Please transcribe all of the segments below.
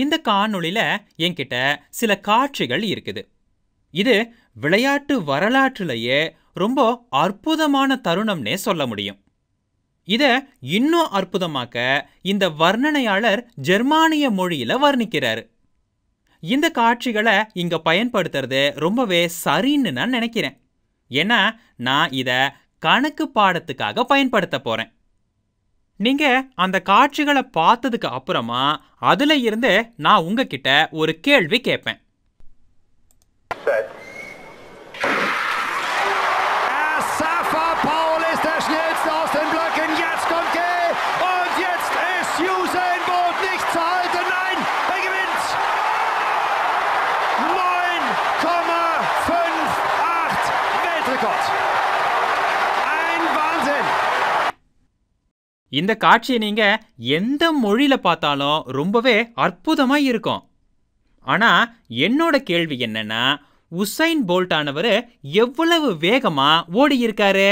இந்த காணொளியில் என்கிட்ட சில காட்சிகள் இருக்குது இது விளையாட்டு வரலாற்றிலேயே ரொம்ப அற்புதமான தருணம்னே சொல்ல முடியும் இதை இன்னும் அற்புதமாக்க இந்த வர்ணனையாளர் ஜெர்மானிய மொழியில வர்ணிக்கிறாரு இந்த காட்சிகளை இங்க பயன்படுத்துறது ரொம்பவே சரின்னு நான் நினைக்கிறேன் ஏன்னா நான் இதை கணக்கு பாடத்துக்காக பயன்படுத்த போறேன் நீங்க அந்த காட்சிகளை பார்த்ததுக்கு அப்புறமா அதுல இருந்து நான் உங்ககிட்ட ஒரு கேள்வி கேட்பேன் இந்த காட்சியை நீங்க எந்த மொழியில பார்த்தாலும் ரொம்பவே அற்புதமா இருக்கும் ஆனா என்னோட கேள்வி என்னன்னா உசைன் போல்ட் ஆனவர் எவ்வளவு வேகமா ஓடி இருக்காரு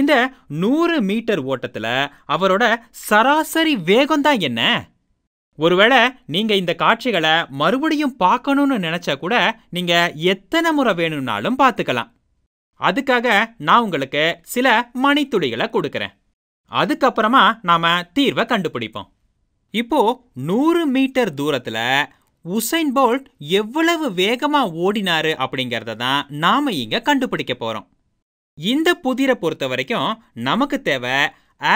இந்த நூறு மீட்டர் ஓட்டத்துல அவரோட சராசரி வேகம் தான் என்ன ஒருவேளை நீங்க இந்த காட்சிகளை மறுபடியும் பார்க்கணும்னு நினைச்சா கூட நீங்க எத்தனை முறை வேணும்னாலும் பார்த்துக்கலாம் அதுக்காக நான் உங்களுக்கு சில மணித்துளிகளை கொடுக்குறேன் அதுக்கப்புறமா நாம தீர்வை கண்டுபிடிப்போம் இப்போ நூறு மீட்டர் தூரத்தில் உசைன் போல்ட் எவ்வளவு வேகமாக ஓடினாரு அப்படிங்கிறத தான் நாம் இங்கே கண்டுபிடிக்க போகிறோம் இந்த புதிரை பொறுத்த வரைக்கும் நமக்கு தேவை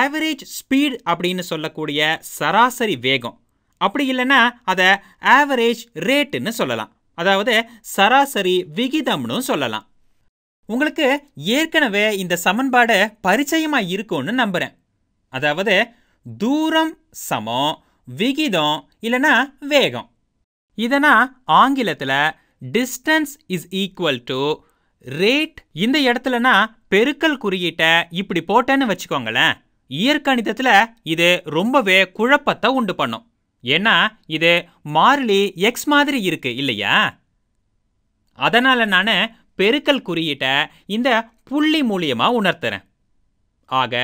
ஆவரேஜ் ஸ்பீட் அப்படின்னு சொல்லக்கூடிய சராசரி வேகம் அப்படி இல்லைன்னா அதை ஆவரேஜ் ரேட்டுன்னு சொல்லலாம் அதாவது சராசரி விகிதம்னு சொல்லலாம் உங்களுக்கு ஏற்கனவே இந்த சமன்பாடு பரிச்சயமாக இருக்கும்னு நம்புகிறேன் அதாவது தூரம் சமம் விகிதம் இல்லைனா வேகம் இதனா ஆங்கிலத்தில் distance is equal to rate இந்த இடத்துலனா பெருக்கல் குறியீட்டை இப்படி போட்டேன்னு வச்சுக்கோங்களேன் இயற்கணிதத்தில் இது ரொம்பவே குழப்பத்தை உண்டு பண்ணும் ஏன்னா இது மாறிலி எக்ஸ் மாதிரி இருக்கு இல்லையா அதனால் நான் பெருக்கல் குறியீட்டை இந்த புள்ளி மூலியமாக உணர்த்துறேன் ஆக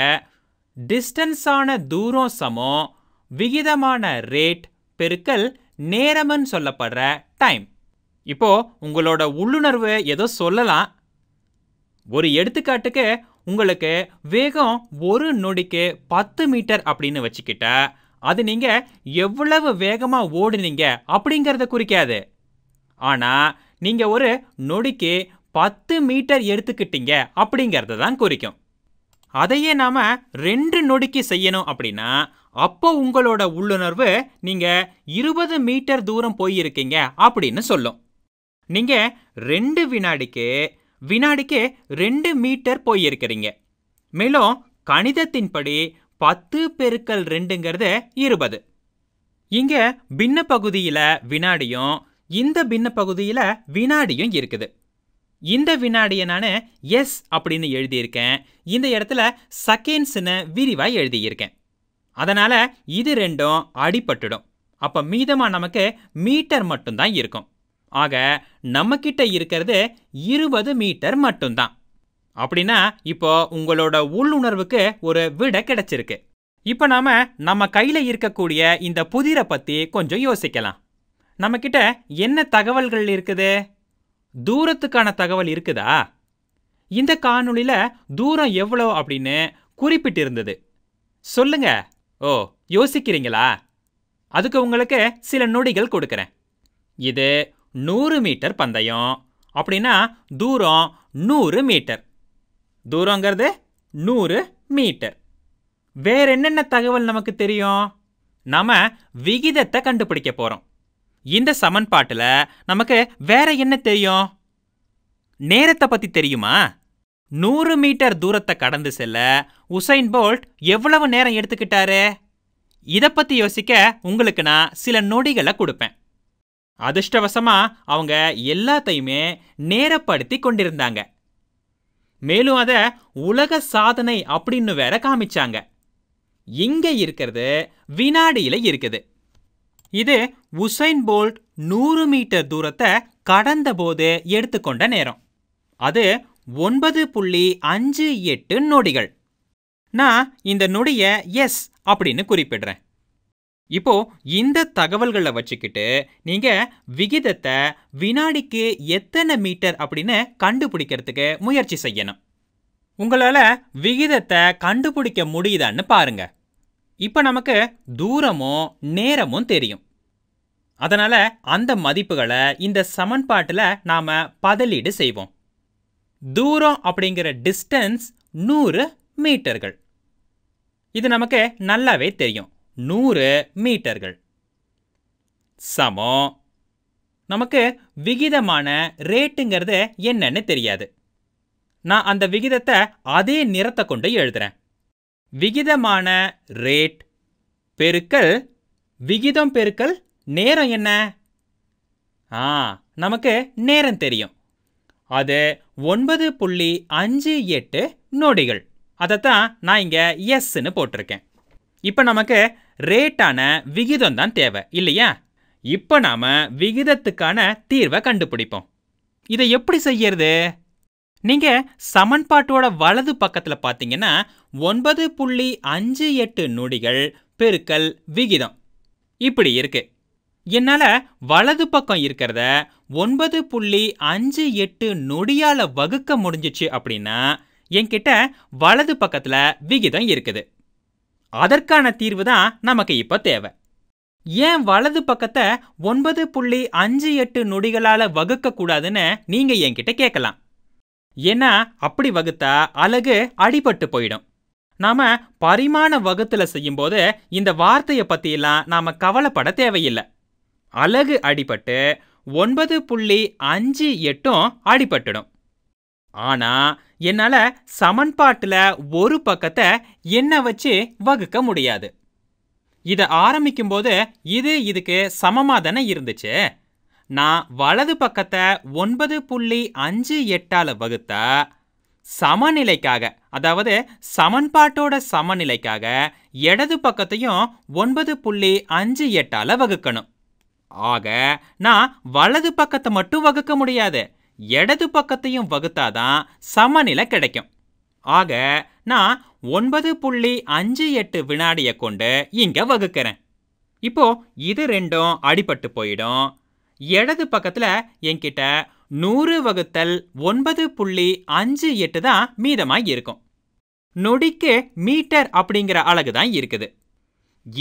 டிஸ்டன்ஸான தூரம் சமம் விகிதமான ரேட் பெருக்கல் நேரம்னு சொல்லப்படுற டைம் இப்போ உங்களோட உள்ளுணர்வு ஏதோ சொல்லலாம் ஒரு எடுத்துக்காட்டுக்கு உங்களுக்கு வேகம் ஒரு நொடிக்கு பத்து மீட்டர் அப்படின்னு வச்சுக்கிட்டா அது நீங்கள் எவ்வளவு வேகமாக ஓடுனீங்க அப்படிங்கிறத குறிக்காது ஆனால் நீங்கள் ஒரு நொடிக்கு பத்து மீட்டர் எடுத்துக்கிட்டீங்க அப்படிங்கிறத தான் குறிக்கும் அதையே நாம் ரெண்டு நொடிக்கு செய்யணும் அப்படின்னா அப்போ உங்களோட உள்ளுணர்வு நீங்கள் இருபது மீட்டர் தூரம் போயிருக்கீங்க அப்படின்னு சொல்லும் நீங்கள் ரெண்டு வினாடிக்கு வினாடிக்கு ரெண்டு மீட்டர் போயிருக்கிறீங்க மேலும் கணிதத்தின்படி பத்து பெருக்கல் ரெண்டுங்கிறது இருபது இங்கே பின்ன பகுதியில் வினாடியும் இந்த பின்ன பகுதியில் வினாடியும் இருக்குது இந்த வினாடியை நான் எஸ் அப்படின்னு எழுதியிருக்கேன் இந்த இடத்துல செகண்ட்ஸ்னு விரிவாக எழுதியிருக்கேன் அதனால் இது ரெண்டும் அடிபட்டுடும் அப்போ மீதமாக நமக்கு மீட்டர் மட்டும்தான் இருக்கும் ஆக நம்மக்கிட்ட இருக்கிறது இருபது மீட்டர் மட்டும்தான் அப்படின்னா இப்போ உங்களோட உள்ளுணர்வுக்கு ஒரு விட கிடைச்சிருக்கு இப்போ நாம் நம்ம கையில் இருக்கக்கூடிய இந்த புதிரை பற்றி கொஞ்சம் யோசிக்கலாம் நம்மக்கிட்ட என்ன தகவல்கள் இருக்குது தூரத்துக்கான தகவல் இருக்குதா இந்த காணொளியில் தூரம் எவ்வளோ அப்படின்னு குறிப்பிட்டிருந்தது சொல்லுங்க ஓ யோசிக்கிறீங்களா அதுக்கு உங்களுக்கு சில நொடிகள் கொடுக்குறேன் இது நூறு மீட்டர் பந்தயம் அப்படின்னா தூரம் நூறு மீட்டர் தூரங்கிறது நூறு மீட்டர் வேற என்னென்ன தகவல் நமக்கு தெரியும் நாம் விகிதத்தை கண்டுபிடிக்க போகிறோம் இந்த சமன்பாட்டில் நமக்கு வேற என்ன தெரியும் நேரத்தை பற்றி தெரியுமா நூறு மீட்டர் தூரத்தை கடந்து செல்ல உசைன் போல்ட் எவ்வளவு நேரம் எடுத்துக்கிட்டாரு இதை பற்றி யோசிக்க உங்களுக்கு நான் சில நொடிகளை கொடுப்பேன் அதிர்ஷ்டவசமாக அவங்க எல்லாத்தையுமே நேரப்படுத்தி கொண்டிருந்தாங்க மேலும் அதை உலக சாதனை அப்படின்னு வேற காமிச்சாங்க இங்கே இருக்கிறது வினாடியில் இருக்குது இது உசைன் போல்ட் நூறு மீட்டர் தூரத்தை கடந்த போது எடுத்துக்கொண்ட நேரம் அது ஒன்பது புள்ளி அஞ்சு எட்டு நொடிகள் நான் இந்த நொடியை எஸ் அப்படின்னு குறிப்பிடுறேன் இப்போ இந்த தகவல்களை வச்சுக்கிட்டு நீங்க விகிதத்தை வினாடிக்கு எத்தனை மீட்டர் அப்படின்னு கண்டுபிடிக்கிறதுக்கு முயற்சி செய்யணும் உங்களால விகிதத்தை கண்டுபிடிக்க முடியுதான்னு பாருங்கள் இப்போ நமக்கு தூரமும் நேரமும் தெரியும் அதனால் அந்த மதிப்புகளை இந்த சமன்பாட்டில் நாம் பதலீடு செய்வோம் தூரம் அப்படிங்கிற டிஸ்டன்ஸ் நூறு மீட்டர்கள் இது நமக்கு நல்லாவே தெரியும் நூறு மீட்டர்கள் சமம் நமக்கு விகிதமான ரேட்டுங்கிறது என்னன்னு தெரியாது நான் அந்த விகிதத்தை அதே நிறத்தை கொண்டு எழுதுகிறேன் விகிதமான ரேட் பெருக்கல் விகிதம் பெருக்கல் நேரம் என்ன ஆ நமக்கு நேரம் தெரியும் அது ஒன்பது புள்ளி அஞ்சு எட்டு நொடிகள் அதைத்தான் நான் இங்கே எஸ்ன்னு போட்டிருக்கேன் இப்போ நமக்கு ரேட்டான விகிதம் தான் தேவை இல்லையா இப்போ நாம் விகிதத்துக்கான தீர்வை கண்டுபிடிப்போம் இதை எப்படி செய்யறது நீங்க சமன்பாட்டோட வலது பக்கத்துல பாத்தீங்கன்னா ஒன்பது புள்ளி அஞ்சு எட்டு நொடிகள் பெருக்கல் விகிதம் இப்படி இருக்கு என்னால் வலது பக்கம் இருக்கிறத ஒன்பது புள்ளி அஞ்சு எட்டு நொடியால் வகுக்க முடிஞ்சிச்சு அப்படின்னா என்கிட்ட வலது பக்கத்தில் விகிதம் இருக்குது அதற்கான தீர்வு தான் நமக்கு இப்போ தேவை ஏன் வலது பக்கத்தை ஒன்பது புள்ளி அஞ்சு எட்டு நொடிகளால் வகுக்கக்கூடாதுன்னு நீங்கள் என்கிட்ட கேட்கலாம் ஏன்னா அப்படி வகுத்தா அழகு அடிபட்டு போயிடும் நாம பரிமாண வகுத்துல செய்யும்போது இந்த வார்த்தையை பத்தியெல்லாம் நாம கவலைப்பட தேவையில்லை அழகு அடிபட்டு ஒன்பது புள்ளி அஞ்சு எட்டும் அடிபட்டுடும் ஆனா என்னால சமன்பாட்டுல ஒரு பக்கத்தை என்ன வச்சு வகுக்க முடியாது இதை ஆரம்பிக்கும்போது இது இதுக்கு சமமாக தானே இருந்துச்சு நான் வலது பக்கத்தை ஒன்பது புள்ளி அஞ்சு எட்டால் வகுத்தா சமநிலைக்காக அதாவது சமன்பாட்டோட சமநிலைக்காக இடது பக்கத்தையும் ஒன்பது புள்ளி அஞ்சு எட்டால் வகுக்கணும் ஆக நான் வலது பக்கத்தை மட்டும் வகுக்க முடியாது இடது பக்கத்தையும் வகுத்தாதான் சமநிலை கிடைக்கும் ஆக நான் ஒன்பது புள்ளி அஞ்சு எட்டு வினாடியை கொண்டு இங்கே வகுக்கிறேன் இப்போ இது ரெண்டும் அடிபட்டு போயிடும் இடது பக்கத்தில் என்கிட்ட நூறு வகுத்தல் ஒன்பது புள்ளி அஞ்சு எட்டு தான் மீதமாக இருக்கும் நொடிக்கு மீட்டர் அப்படிங்கிற அலகு தான் இருக்குது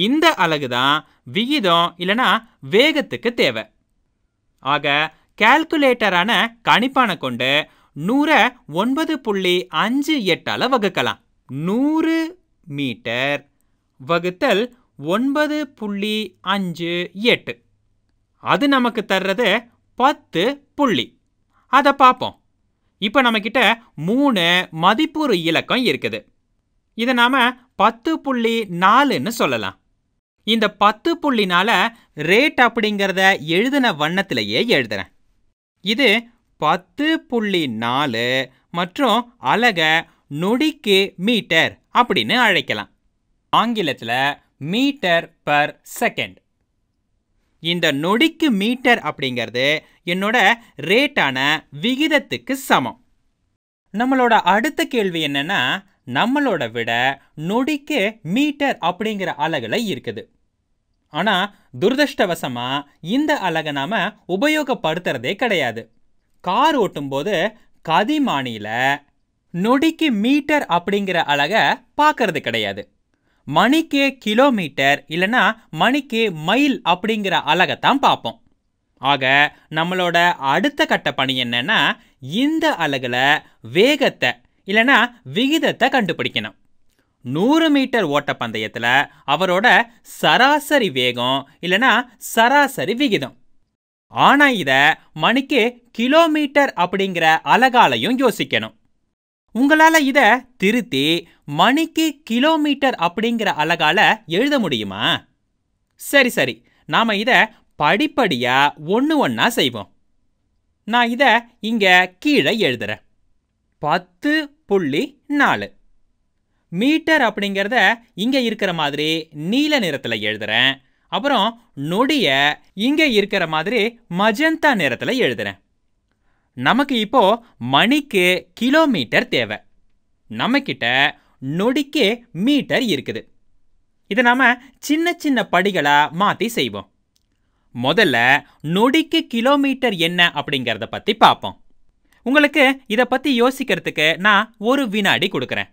இந்த அலகு தான் விகிதம் இல்லனா வேகத்துக்கு தேவை ஆக கால்குலேட்டரான கணிப்பானை கொண்டு நூறை ஒன்பது புள்ளி அஞ்சு எட்டால் வகுக்கலாம் நூறு மீட்டர் வகுத்தல் ஒன்பது புள்ளி அஞ்சு எட்டு அது நமக்கு தர்றது பத்து புள்ளி அதை பார்ப்போம் இப்போ நம்மக்கிட்ட மூணு மதிப்புறு இலக்கம் இருக்குது இதை நாம் பத்து புள்ளி நாலுன்னு சொல்லலாம் இந்த பத்து புள்ளினால ரேட் அப்படிங்கிறத எழுதின வண்ணத்திலேயே எழுதுறேன் இது பத்து புள்ளி நாலு மற்றும் அலக நொடிக்கு மீட்டர் அப்படின்னு அழைக்கலாம் ஆங்கிலத்தில் மீட்டர் பர் செகண்ட் இந்த நொடிக்கு மீட்டர் அப்படிங்கிறது என்னோட ரேட்டான விகிதத்துக்கு சமம் நம்மளோட அடுத்த கேள்வி என்னன்னா நம்மளோட விட நொடிக்கு மீட்டர் அப்படிங்கிற அலகில் இருக்குது ஆனால் துரதிருஷ்டவசமாக இந்த அலகை நாம் உபயோகப்படுத்துறதே கிடையாது கார் ஓட்டும்போது கதிமானியில் நொடிக்கு மீட்டர் அப்படிங்கிற அழகை பார்க்கறது கிடையாது மணிக்கு கிலோமீட்டர் இல்லைன்னா மணிக்கு மைல் அப்படிங்கிற அழகைத்தான் பார்ப்போம் ஆக நம்மளோட அடுத்த கட்ட பணி என்னன்னா இந்த அழகில் வேகத்தை இல்லைன்னா விகிதத்தை கண்டுபிடிக்கணும் நூறு மீட்டர் ஓட்டப்பந்தயத்தில் அவரோட சராசரி வேகம் இல்லைன்னா சராசரி விகிதம் ஆனால் இதை மணிக்கு கிலோமீட்டர் அப்படிங்கிற அழகாலையும் யோசிக்கணும் உங்களால் இதை திருத்தி மணிக்கு கிலோமீட்டர் அப்படிங்கிற அழகால் எழுத முடியுமா சரி சரி நாம் இதை படிப்படியாக ஒன்று ஒன்றா செய்வோம் நான் இதை இங்கே கீழே எழுதுகிறேன் பத்து புள்ளி நாலு மீட்டர் அப்படிங்கிறத இங்கே இருக்கிற மாதிரி நீல நிறத்தில் எழுதுகிறேன் அப்புறம் நொடியை இங்கே இருக்கிற மாதிரி மஜந்தா நிறத்தில் எழுதுகிறேன் நமக்கு இப்போ மணிக்கு கிலோமீட்டர் தேவை நம்மக்கிட்ட நொடிக்கு மீட்டர் இருக்குது இதை நாம் சின்ன சின்ன படிகளாக மாற்றி செய்வோம் முதல்ல நொடிக்கு கிலோமீட்டர் என்ன அப்படிங்கிறத பற்றி பார்ப்போம் உங்களுக்கு இதை பற்றி யோசிக்கிறதுக்கு நான் ஒரு வினாடி கொடுக்குறேன்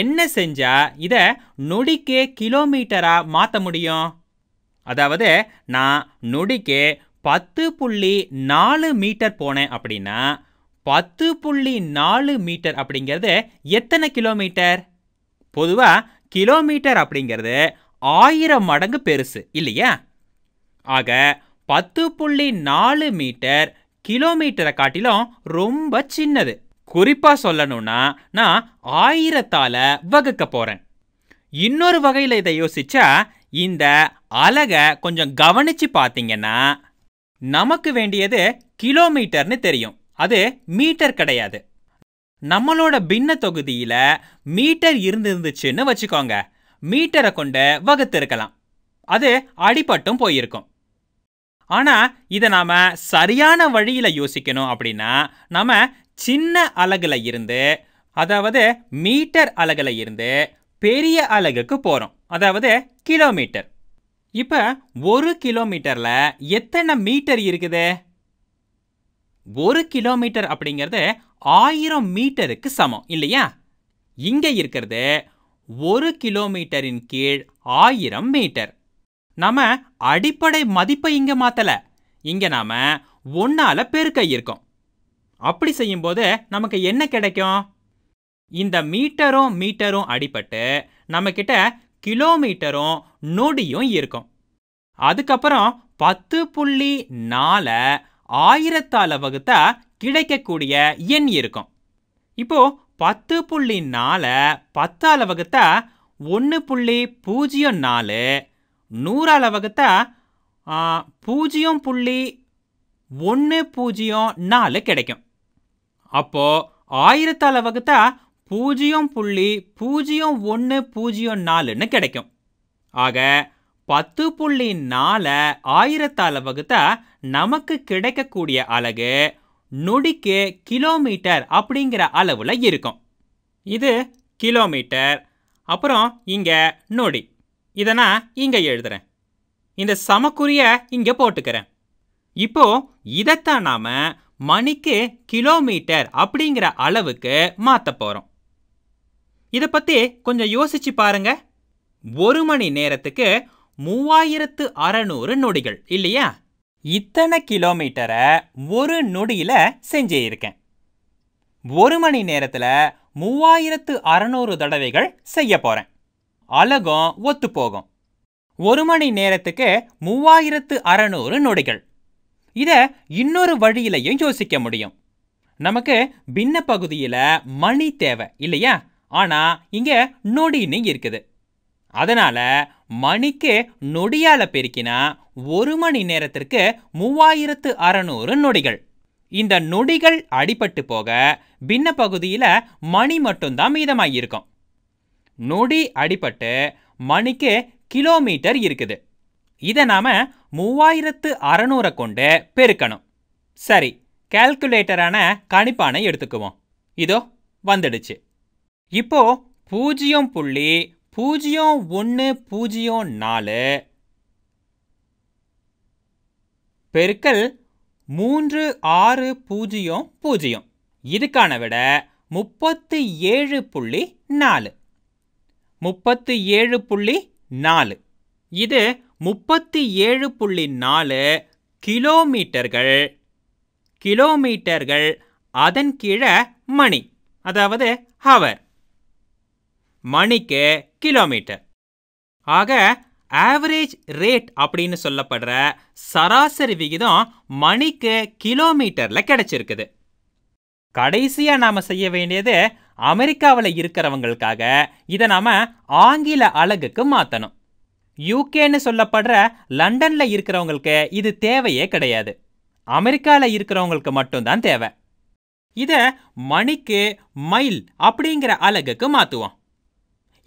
என்ன செஞ்சால் இதை நொடிக்கு கிலோமீட்டராக மாற்ற முடியும் அதாவது நான் நொடிக்கு பத்து புள்ளி நாலு மீட்டர் போனேன் அப்படின்னா பத்து புள்ளி நாலு மீட்டர் அப்படிங்கிறது எத்தனை கிலோமீட்டர் பொதுவாக கிலோமீட்டர் அப்படிங்கிறது ஆயிரம் மடங்கு பெருசு இல்லையா ஆக பத்து புள்ளி நாலு மீட்டர் கிலோமீட்டரை காட்டிலும் ரொம்ப சின்னது குறிப்பாக சொல்லணும்னா நான் ஆயிரத்தால் வகுக்க போகிறேன் இன்னொரு வகையில் இதை யோசிச்சா இந்த அழகை கொஞ்சம் கவனித்து பார்த்தீங்கன்னா நமக்கு வேண்டியது கிலோமீட்டர்னு தெரியும் அது மீட்டர் கிடையாது நம்மளோட பின்ன தொகுதியில் மீட்டர் இருந்துருந்துச்சுன்னு வச்சுக்கோங்க மீட்டரை கொண்டு வகுத்திருக்கலாம் அது அடிப்பட்டும் போயிருக்கும் ஆனால் இதை நாம் சரியான வழியில் யோசிக்கணும் அப்படின்னா நம்ம சின்ன அலகில் இருந்து அதாவது மீட்டர் அலகில் இருந்து பெரிய அலகுக்கு போகிறோம் அதாவது கிலோமீட்டர் இப்போ ஒரு கிலோமீட்டரில் எத்தனை மீட்டர் இருக்குது ஒரு கிலோமீட்டர் அப்படிங்கிறது ஆயிரம் மீட்டருக்கு சமம் இல்லையா இங்கே இருக்கிறது ஒரு கிலோமீட்டரின் கீழ் ஆயிரம் மீட்டர் நாம அடிப்படை மதிப்பை இங்கே மாற்றலை இங்கே நாம் ஒன்றால் பெருக்க இருக்கோம் அப்படி செய்யும்போது நமக்கு என்ன கிடைக்கும் இந்த மீட்டரும் மீட்டரும் அடிபட்டு நம்மக்கிட்ட கிலோமீட்டரும் நொடியும் இருக்கும் அதுக்கப்புறம் பத்து புள்ளி நால ஆயிரத்தால வகுத்தா கிடைக்கக்கூடிய எண் இருக்கும் இப்போ பத்து புள்ளி நால பத்தால வகுத்தா ஒன்று புள்ளி பூஜ்ஜியம் நாலு நூறால வகுத்தா பூஜ்ஜியம் புள்ளி ஒன்று பூஜ்ஜியம் நாலு கிடைக்கும் அப்போது ஆயிரத்தால் வகுத்தா பூஜ்ஜியம் புள்ளி பூஜ்ஜியம் ஒன்று பூஜ்ஜியம் நாலுன்னு கிடைக்கும் ஆக பத்து புள்ளி நால ஆயிரத்தால் வகுத்தா நமக்கு கிடைக்கக்கூடிய அலகு நொடிக்கு கிலோமீட்டர் அப்படிங்கிற அளவில் இருக்கும் இது கிலோமீட்டர் அப்புறம் இங்கே நொடி இதை நான் இங்கே எழுதுறேன் இந்த சமக்குரிய இங்கே போட்டுக்கிறேன் இப்போ இதைத்தான் நாம் மணிக்கு கிலோமீட்டர் அப்படிங்கிற அளவுக்கு மாற்ற போகிறோம் இதை பற்றி கொஞ்சம் யோசிச்சு பாருங்கள் ஒரு மணி நேரத்துக்கு மூவாயிரத்து அறநூறு நொடிகள் இல்லையா இத்தனை கிலோமீட்டரை ஒரு நொடியில் செஞ்சிருக்கேன் ஒரு மணி நேரத்தில் மூவாயிரத்து அறநூறு தடவைகள் செய்ய போகிறேன் அழகும் ஒத்துப்போகும் ஒரு மணி நேரத்துக்கு மூவாயிரத்து அறநூறு நொடிகள் இதை இன்னொரு வழியிலையும் யோசிக்க முடியும் நமக்கு பின்ன பகுதியில் மணி தேவை இல்லையா ஆனால் இங்கே நொடின்னு இருக்குது அதனால் மணிக்கு நொடியால் பெருக்கினா ஒரு மணி நேரத்திற்கு மூவாயிரத்து அறநூறு நொடிகள் இந்த நொடிகள் அடிபட்டு போக பின்ன பகுதியில மணி மட்டும்தான் இருக்கும் நொடி அடிபட்டு மணிக்கு கிலோமீட்டர் இருக்குது இதை நாம் மூவாயிரத்து அறநூறை கொண்டு பெருக்கணும் சரி கால்குலேட்டரான கணிப்பானை எடுத்துக்குவோம் இதோ வந்துடுச்சு இப்போ பூஜ்ஜியம் புள்ளி பூஜ்ஜியம் ஒன்று பூஜ்ஜியம் நாலு பெருக்கல் மூன்று ஆறு பூஜ்ஜியம் பூஜ்ஜியம் இதுக்கான விட முப்பத்து ஏழு புள்ளி நாலு முப்பத்து ஏழு புள்ளி நாலு இது முப்பத்து ஏழு புள்ளி நாலு கிலோமீட்டர்கள் கிலோமீட்டர்கள் அதன் கீழே மணி அதாவது ஹவர் மணிக்கு கிலோமீட்டர் ஆக ஆவரேஜ் ரேட் அப்படின்னு சொல்லப்படுற சராசரி விகிதம் மணிக்கு கிலோமீட்டரில் கிடைச்சிருக்குது கடைசியாக நாம் செய்ய வேண்டியது அமெரிக்காவில் இருக்கிறவங்களுக்காக இதை நாம் ஆங்கில அழகுக்கு மாற்றணும் யூகேன்னு சொல்லப்படுற லண்டனில் இருக்கிறவங்களுக்கு இது தேவையே கிடையாது அமெரிக்காவில் இருக்கிறவங்களுக்கு மட்டும்தான் தேவை இதை மணிக்கு மைல் அப்படிங்கிற அலகுக்கு மாற்றுவோம்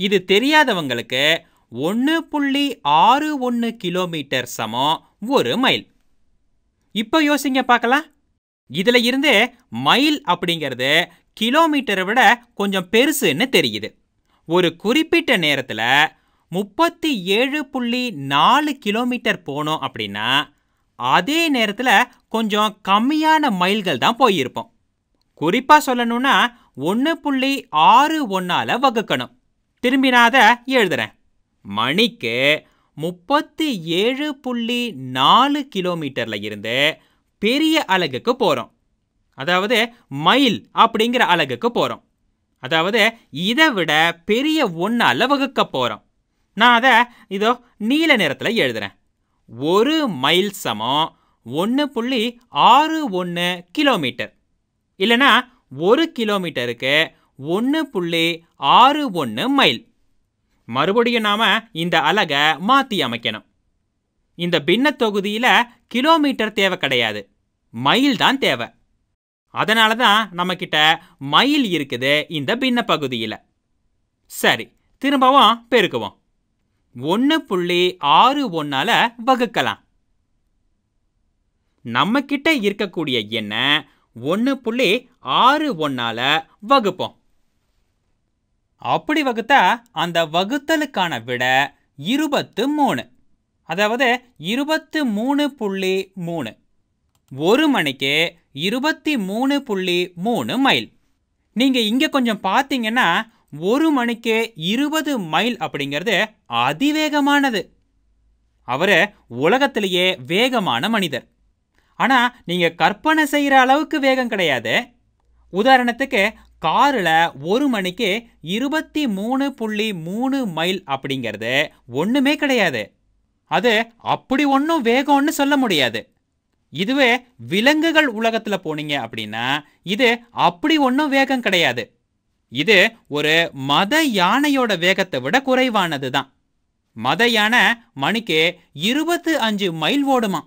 இது தெரியாதவங்களுக்கு ஒன்று புள்ளி ஆறு ஒன்று கிலோமீட்டர் சமம் ஒரு மைல் இப்போ யோசிங்க பார்க்கலாம் இதில் இருந்து மைல் அப்படிங்கிறது கிலோமீட்டரை விட கொஞ்சம் பெருசுன்னு தெரியுது ஒரு குறிப்பிட்ட நேரத்தில் முப்பத்தி ஏழு புள்ளி நாலு கிலோமீட்டர் போனோம் அப்படின்னா அதே நேரத்தில் கொஞ்சம் கம்மியான மைல்கள் தான் போயிருப்போம் குறிப்பாக சொல்லணும்னா ஒன்று புள்ளி ஆறு ஒன்றால் வகுக்கணும் திரும்பினாத எழுதுறேன் மணிக்கு முப்பத்தி ஏழு புள்ளி நாலு கிலோமீட்டரில் இருந்து பெரிய அலகுக்கு போகிறோம் அதாவது மைல் அப்படிங்கிற அலகுக்கு போகிறோம் அதாவது இதை விட பெரிய ஒன்றால் வகுக்க போகிறோம் நான் அதை இதோ நீல நிறத்தில் எழுதுகிறேன் ஒரு மைல் சமம் ஒன்று புள்ளி ஆறு ஒன்று கிலோமீட்டர் இல்லைனா ஒரு கிலோமீட்டருக்கு ஒன்று புள்ளி ஆறு ஒன்று மைல் மறுபடியும் நாம் இந்த அலகை மாற்றி அமைக்கணும் இந்த பின்ன தொகுதியில் கிலோமீட்டர் தேவை கிடையாது மைல் தான் தேவை அதனால தான் நம்மக்கிட்ட மைல் இருக்குது இந்த பின்ன பகுதியில் சரி திரும்பவும் பெருக்குவோம் ஒன்று புள்ளி ஆறு ஒன்றால் வகுக்கலாம் நம்மக்கிட்ட இருக்கக்கூடிய எண்ணெய் ஒன்று புள்ளி ஆறு ஒன்றால் வகுப்போம் அப்படி வகுத்தா அந்த வகுத்தலுக்கான விட இருபத்து மூணு அதாவது இருபத்து மூணு புள்ளி மூணு ஒரு மணிக்கு இருபத்தி மூணு புள்ளி மூணு மைல் நீங்கள் இங்கே கொஞ்சம் பார்த்தீங்கன்னா ஒரு மணிக்கு இருபது மைல் அப்படிங்கிறது அதிவேகமானது அவர் உலகத்திலேயே வேகமான மனிதர் ஆனால் நீங்கள் கற்பனை செய்கிற அளவுக்கு வேகம் கிடையாது உதாரணத்துக்கு காரில் ஒரு மணிக்கு இருபத்தி மூணு புள்ளி மூணு மைல் அப்படிங்கிறது ஒன்றுமே கிடையாது அது அப்படி ஒன்றும் வேகம்னு சொல்ல முடியாது இதுவே விலங்குகள் உலகத்தில் போனீங்க அப்படின்னா இது அப்படி ஒன்றும் வேகம் கிடையாது இது ஒரு மத யானையோட வேகத்தை விட குறைவானது தான் மத யானை மணிக்கு இருபத்து அஞ்சு மைல் ஓடுமா